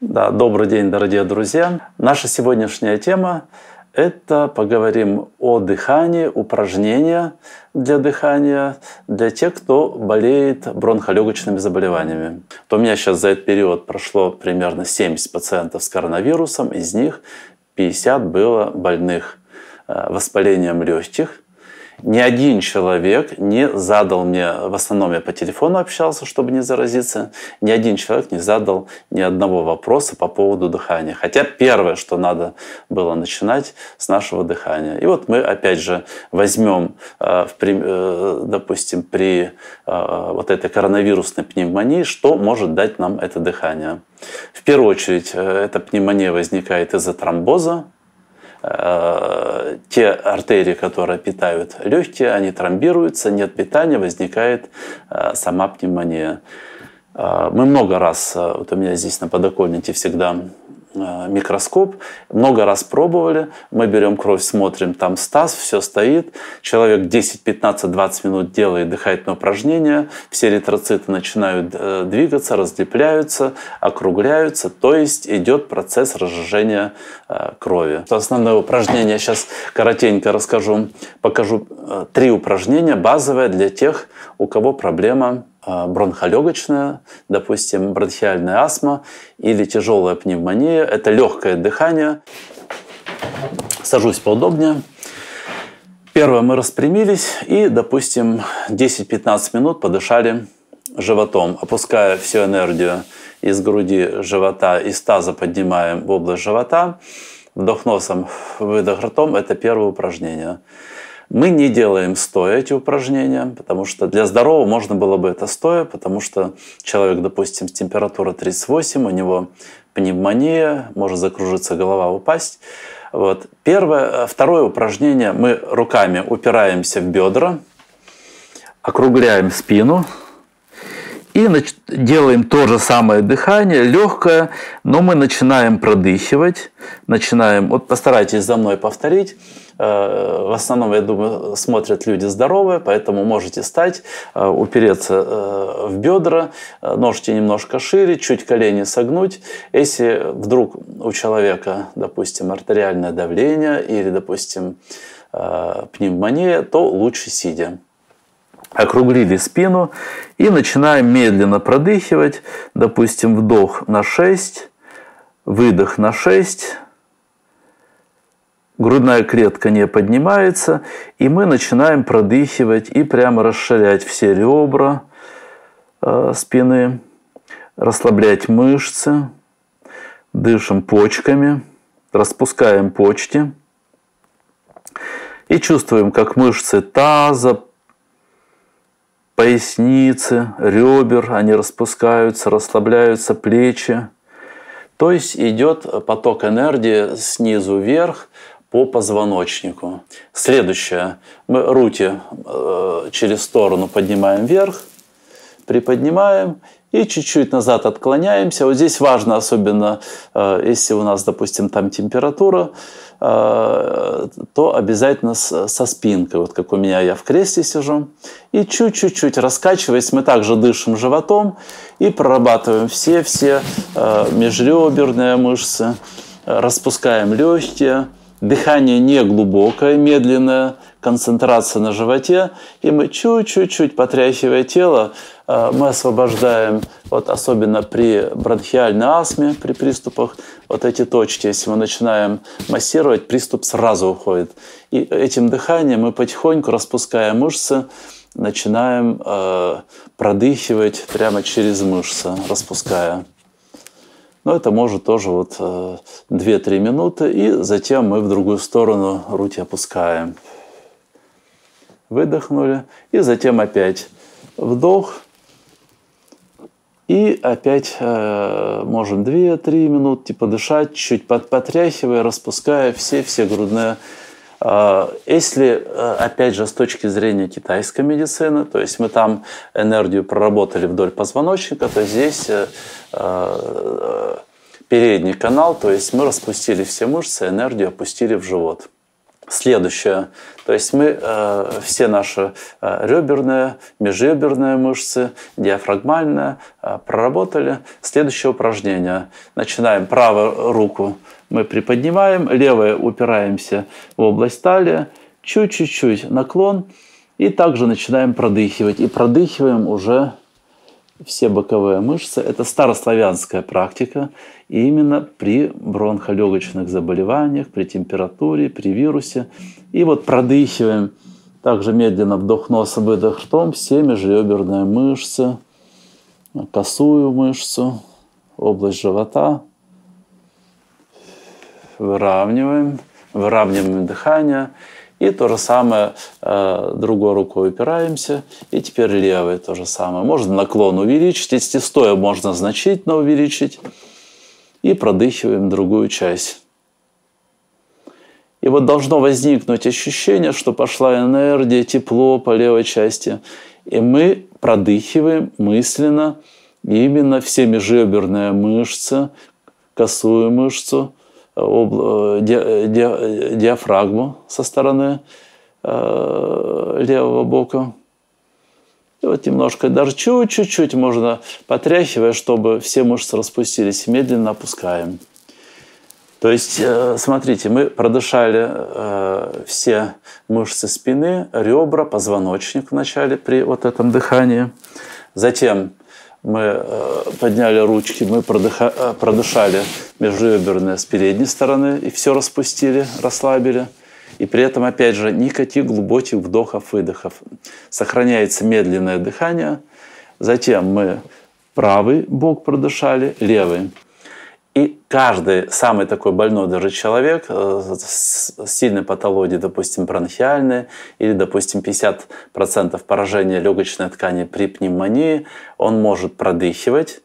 Да, добрый день, дорогие друзья. Наша сегодняшняя тема – это поговорим о дыхании, упражнения для дыхания для тех, кто болеет бронхолегочными заболеваниями. То у меня сейчас за этот период прошло примерно 70 пациентов с коронавирусом, из них 50 было больных э, воспалением легких, ни один человек не задал мне, в основном я по телефону общался, чтобы не заразиться, ни один человек не задал ни одного вопроса по поводу дыхания. Хотя первое, что надо было начинать с нашего дыхания. И вот мы, опять же, возьмем, э, э, допустим, при э, вот этой коронавирусной пневмонии, что может дать нам это дыхание. В первую очередь, эта пневмония возникает из-за тромбоза, Э, те артерии, которые питают легкие, они тромбируются, нет питания, возникает э, сама пневмония. Э, мы много раз, вот у меня здесь на подоконнике всегда Э, микроскоп, много раз пробовали, мы берем кровь, смотрим, там стаз, все стоит, человек 10, 15, 20 минут делает дыхательное упражнение, все ретроциты начинают э, двигаться, раздепляются округляются, то есть идет процесс разжижения э, крови. Основное упражнение, сейчас коротенько расскажу, покажу три упражнения, базовое для тех, у кого проблема а, бронхолегочная, допустим, бронхиальная астма или тяжелая пневмония. Это легкое дыхание. Сажусь поудобнее. Первое, мы распрямились и, допустим, 10-15 минут подышали животом, опуская всю энергию из груди, живота, из таза поднимаем в область живота. Вдох носом, выдох ртом – это первое упражнение. Мы не делаем стоя эти упражнения, потому что для здорового можно было бы это стоя, потому что человек, допустим, с температурой 38, у него пневмония, может закружиться голова, упасть. Вот. Первое, э, второе упражнение, мы руками упираемся в бедра, округляем спину – и делаем то же самое дыхание, легкое, но мы начинаем продыхивать, начинаем, вот постарайтесь за мной повторить, э, в основном, я думаю, смотрят люди здоровые, поэтому можете стать, э, упереться э, в бедра, ножки немножко шире, чуть колени согнуть. Если вдруг у человека, допустим, артериальное давление или, допустим, пневмония, то лучше сидя округлили спину и начинаем медленно продыхивать. Допустим, вдох на 6, выдох на 6. Грудная клетка не поднимается, и мы начинаем продыхивать и прямо расширять все ребра э, спины, расслаблять мышцы, дышим почками, распускаем почки и чувствуем, как мышцы таза, поясницы, ребер, они распускаются, расслабляются плечи. То есть идет поток энергии снизу вверх по позвоночнику. Следующее. Мы руки э, через сторону поднимаем вверх, приподнимаем и чуть-чуть назад отклоняемся. Вот здесь важно, особенно э, если у нас, допустим, там температура, э, то обязательно со спинкой, вот как у меня я в кресле сижу. И чуть-чуть чуть раскачиваясь, мы также дышим животом и прорабатываем все-все э, межреберные мышцы, распускаем легкие, Дыхание не глубокое, медленное, концентрация на животе, и мы чуть-чуть-чуть, потряхивая тело, э, мы освобождаем, вот особенно при бронхиальной астме, при приступах, вот эти точки, если мы начинаем массировать, приступ сразу уходит. И этим дыханием мы потихоньку, распуская мышцы, начинаем э, продыхивать прямо через мышцы, распуская. Но это может тоже вот 2-3 э, минуты, и затем мы в другую сторону руки опускаем. Выдохнули, и затем опять вдох, и опять э, можем 2-3 минуты подышать, чуть под, потряхивая, распуская все-все грудные а, если, э, опять же, с точки зрения китайской медицины, то есть мы там энергию проработали вдоль позвоночника, то здесь э, э, передний канал, то есть мы распустили все мышцы, энергию опустили в живот. Следующее. То есть мы э, все наши э, реберные, межреберные мышцы, диафрагмальные э, проработали. Следующее упражнение. Начинаем правую руку мы приподнимаем, левая упираемся в область талии, чуть-чуть наклон и также начинаем продыхивать. И продыхиваем уже все боковые мышцы. Это старославянская практика. И именно при бронхолегочных заболеваниях, при температуре, при вирусе. И вот продыхиваем также медленно вдох нос, выдох ртом, все межреберные мышцы, косую мышцу, область живота. Выравниваем, выравниваем дыхание. И то же самое э, другой рукой упираемся. И теперь левой то же самое. Можно наклон увеличить. Если стоя, можно значительно увеличить. И продыхиваем другую часть. И вот должно возникнуть ощущение, что пошла энергия, тепло по левой части. И мы продыхиваем мысленно именно все межреберные мышцы, косую мышцу – Э, э, э, диафрагму со стороны левого бока. И вот немножко, даже чуть-чуть можно потряхивая, чтобы все мышцы распустились. Медленно опускаем. То есть, смотрите, мы продышали все мышцы спины, ребра, позвоночник вначале при вот этом дыхании. Затем мы э, подняли ручки, мы продыха, э, продышали межреберные с передней стороны и все распустили, расслабили. И при этом, опять же, никаких глубоких вдохов-выдохов. Сохраняется медленное дыхание. Затем мы правый бок продышали, левый. И каждый самый такой больной даже человек э, с сильной патологией, допустим, бронхиальной, или, допустим, 50% поражения легочной ткани при пневмонии, он может продыхивать,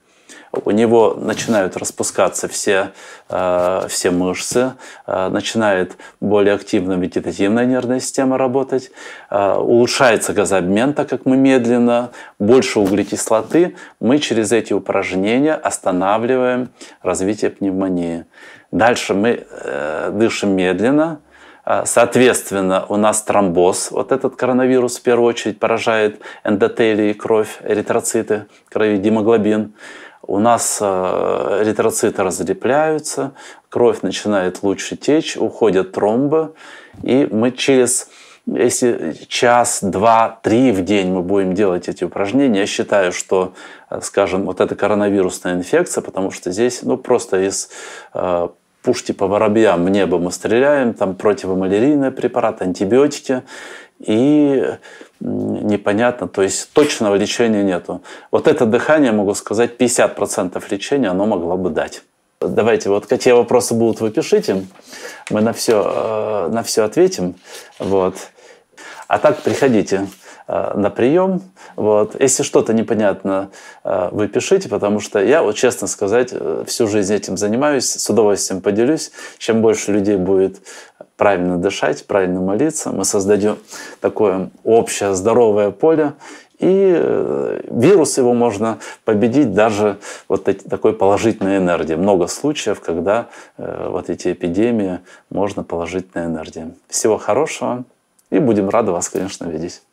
у него начинают распускаться все, э, все мышцы, э, начинает более активно вегетативная нервная система работать, э, улучшается газообмен, так как мы медленно, больше углекислоты, мы через эти упражнения останавливаем развитие пневмонии. Дальше мы э, дышим медленно, э, Соответственно, у нас тромбоз, вот этот коронавирус в первую очередь поражает эндотелии, кровь, эритроциты, крови, гемоглобин у нас э, эритроциты разлепляются, кровь начинает лучше течь, уходят тромбы, и мы через если час, два, три в день мы будем делать эти упражнения, я считаю, что, э, скажем, вот эта коронавирусная инфекция, потому что здесь, ну, просто из э, пушки по типа воробьям небо мы стреляем, там противомалярийные препарат, антибиотики, и непонятно, то есть точного лечения нету. Вот это дыхание, могу сказать, 50% лечения оно могло бы дать. Давайте, вот какие вопросы будут, вы пишите. Мы на все, э, на все ответим. Вот. А так приходите. Э, на прием. Вот. Если что-то непонятно, э, вы пишите, потому что я, вот честно сказать, э, всю жизнь этим занимаюсь, с удовольствием поделюсь. Чем больше людей будет правильно дышать, правильно молиться, мы создадим такое общее здоровое поле, и вирус его можно победить даже вот такой положительной энергией. Много случаев, когда вот эти эпидемии можно положительной энергией. Всего хорошего и будем рады вас, конечно, видеть.